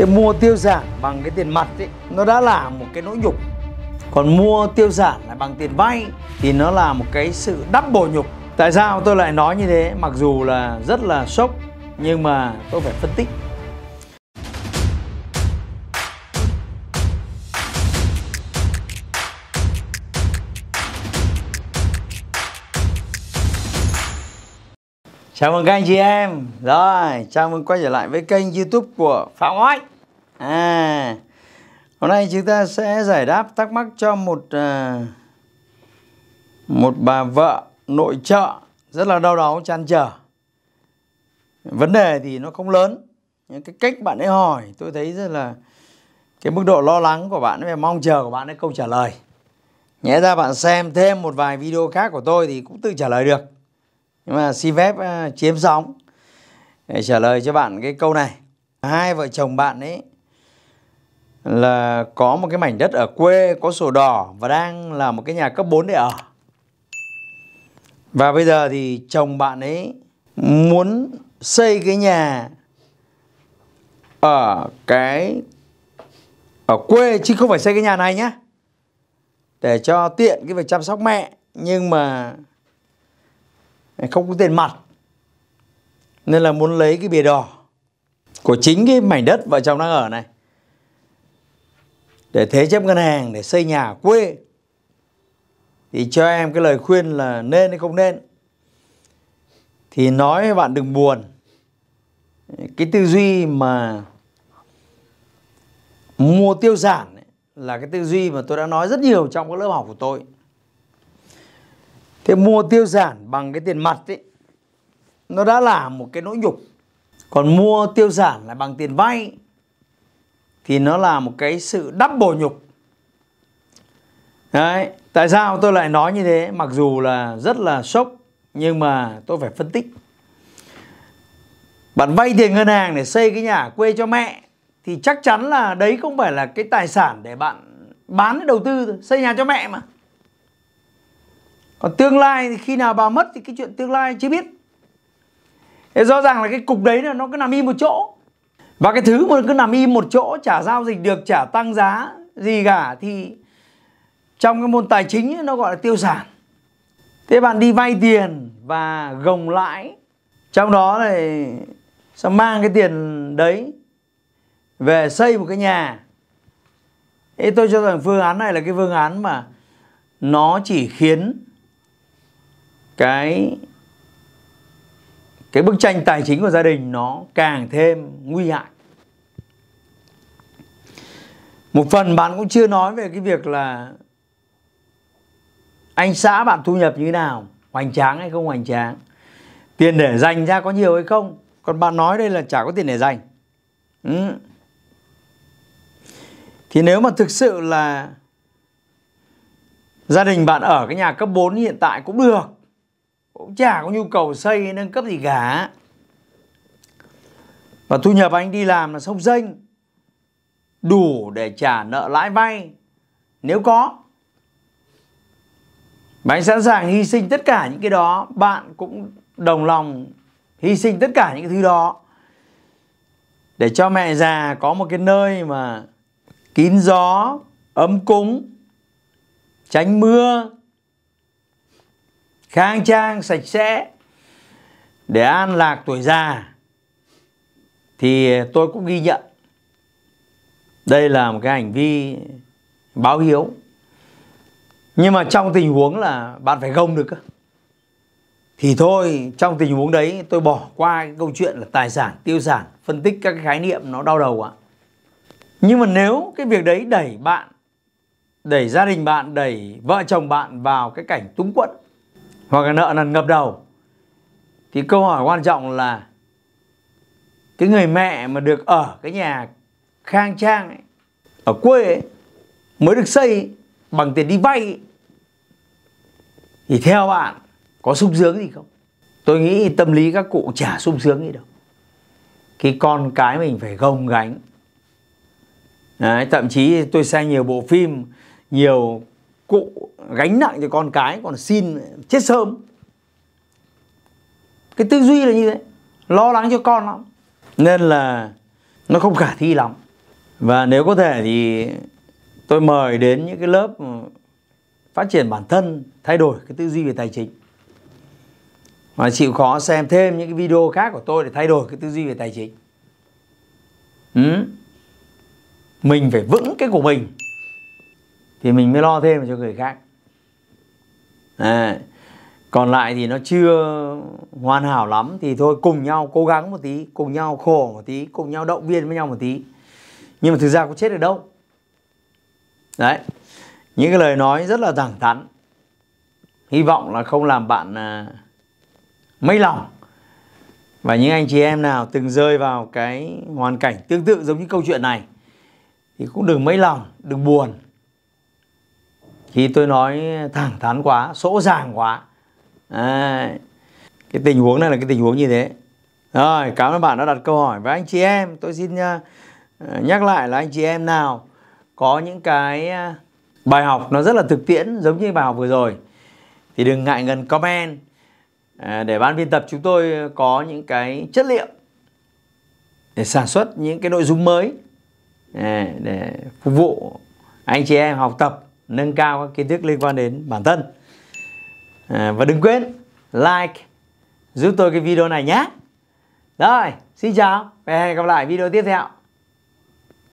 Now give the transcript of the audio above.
cái mua tiêu sản bằng cái tiền mặt ấy, nó đã là một cái nỗi nhục còn mua tiêu sản lại bằng tiền vay thì nó là một cái sự đắp bổ nhục tại sao tôi lại nói như thế mặc dù là rất là sốc nhưng mà tôi phải phân tích Chào mừng các anh chị em Rồi, chào mừng quay trở lại với kênh youtube của Phạm Oách à, Hôm nay chúng ta sẽ giải đáp thắc mắc cho một uh, Một bà vợ nội trợ Rất là đau đớn chăn trở Vấn đề thì nó không lớn Nhưng cái cách bạn ấy hỏi tôi thấy rất là Cái mức độ lo lắng của bạn ấy mong chờ của bạn ấy câu trả lời Nhẽ ra bạn xem thêm một vài video khác của tôi thì cũng tự trả lời được nhưng mà xin phép à, chiếm sóng để trả lời cho bạn cái câu này hai vợ chồng bạn ấy là có một cái mảnh đất ở quê có sổ đỏ và đang là một cái nhà cấp 4 để ở và bây giờ thì chồng bạn ấy muốn xây cái nhà ở cái ở quê chứ không phải xây cái nhà này nhá để cho tiện cái việc chăm sóc mẹ nhưng mà không có tiền mặt nên là muốn lấy cái bìa đỏ của chính cái mảnh đất vợ chồng đang ở này để thế chấp ngân hàng để xây nhà quê thì cho em cái lời khuyên là nên hay không nên thì nói với bạn đừng buồn cái tư duy mà mua tiêu sản ấy, là cái tư duy mà tôi đã nói rất nhiều trong các lớp học của tôi thế mua tiêu sản bằng cái tiền mặt ấy nó đã là một cái nỗi nhục còn mua tiêu sản là bằng tiền vay thì nó là một cái sự đắp bổ nhục đấy tại sao tôi lại nói như thế mặc dù là rất là sốc nhưng mà tôi phải phân tích bạn vay tiền ngân hàng để xây cái nhà quê cho mẹ thì chắc chắn là đấy không phải là cái tài sản để bạn bán đầu tư xây nhà cho mẹ mà còn tương lai thì khi nào bà mất thì cái chuyện tương lai chưa biết thế rõ ràng là cái cục đấy là nó cứ nằm im một chỗ và cái thứ mà cứ nằm im một chỗ chả giao dịch được chả tăng giá gì cả thì trong cái môn tài chính nó gọi là tiêu sản thế bạn đi vay tiền và gồng lãi trong đó này sẽ mang cái tiền đấy về xây một cái nhà Thế tôi cho rằng phương án này là cái phương án mà nó chỉ khiến cái cái bức tranh tài chính của gia đình nó càng thêm nguy hại một phần bạn cũng chưa nói về cái việc là anh xã bạn thu nhập như thế nào hoành tráng hay không hoành tráng tiền để dành ra có nhiều hay không còn bạn nói đây là chả có tiền để dành ừ. thì nếu mà thực sự là gia đình bạn ở cái nhà cấp 4 hiện tại cũng được cũng chả có nhu cầu xây nâng cấp gì cả và thu nhập anh đi làm là sông danh đủ để trả nợ lãi vay nếu có và anh sẵn sàng hy sinh tất cả những cái đó bạn cũng đồng lòng hy sinh tất cả những cái thứ đó để cho mẹ già có một cái nơi mà kín gió ấm cúng tránh mưa khang trang sạch sẽ để an lạc tuổi già thì tôi cũng ghi nhận đây là một cái hành vi báo hiếu nhưng mà trong tình huống là bạn phải gông được thì thôi trong tình huống đấy tôi bỏ qua cái câu chuyện là tài sản tiêu sản phân tích các cái khái niệm nó đau đầu ạ nhưng mà nếu cái việc đấy đẩy bạn đẩy gia đình bạn đẩy vợ chồng bạn vào cái cảnh túng quẫn hoặc là nợ nần ngập đầu thì câu hỏi quan trọng là cái người mẹ mà được ở cái nhà khang trang ấy, ở quê ấy, mới được xây bằng tiền đi vay thì theo bạn có sung sướng gì không tôi nghĩ tâm lý các cụ chả sung sướng gì đâu cái con cái mình phải gồng gánh Đấy, thậm chí tôi xem nhiều bộ phim nhiều cụ gánh nặng cho con cái còn xin chết sớm cái tư duy là như thế lo lắng cho con lắm nên là nó không khả thi lắm và nếu có thể thì tôi mời đến những cái lớp phát triển bản thân thay đổi cái tư duy về tài chính mà chịu khó xem thêm những cái video khác của tôi để thay đổi cái tư duy về tài chính ừ. mình phải vững cái của mình thì mình mới lo thêm cho người khác à, còn lại thì nó chưa hoàn hảo lắm thì thôi cùng nhau cố gắng một tí cùng nhau khổ một tí cùng nhau động viên với nhau một tí nhưng mà thực ra có chết được đâu đấy những cái lời nói rất là thẳng thắn hy vọng là không làm bạn à, mấy lòng và những anh chị em nào từng rơi vào cái hoàn cảnh tương tự giống như câu chuyện này thì cũng đừng mấy lòng đừng buồn khi tôi nói thẳng thắn quá sỗ ràng quá à, cái tình huống này là cái tình huống như thế rồi cảm ơn bạn đã đặt câu hỏi với anh chị em tôi xin ờ, nhắc lại là anh chị em nào có những cái ờ, bài học nó rất là thực tiễn giống như bài học vừa rồi thì đừng ngại ngần comment ờ, để ban biên tập chúng tôi có những cái chất liệu để sản xuất những cái nội dung mới để phục vụ anh chị em học tập nâng cao các kiến thức liên quan đến bản thân à, và đừng quên like giúp tôi cái video này nhé rồi xin chào và hẹn gặp lại video tiếp theo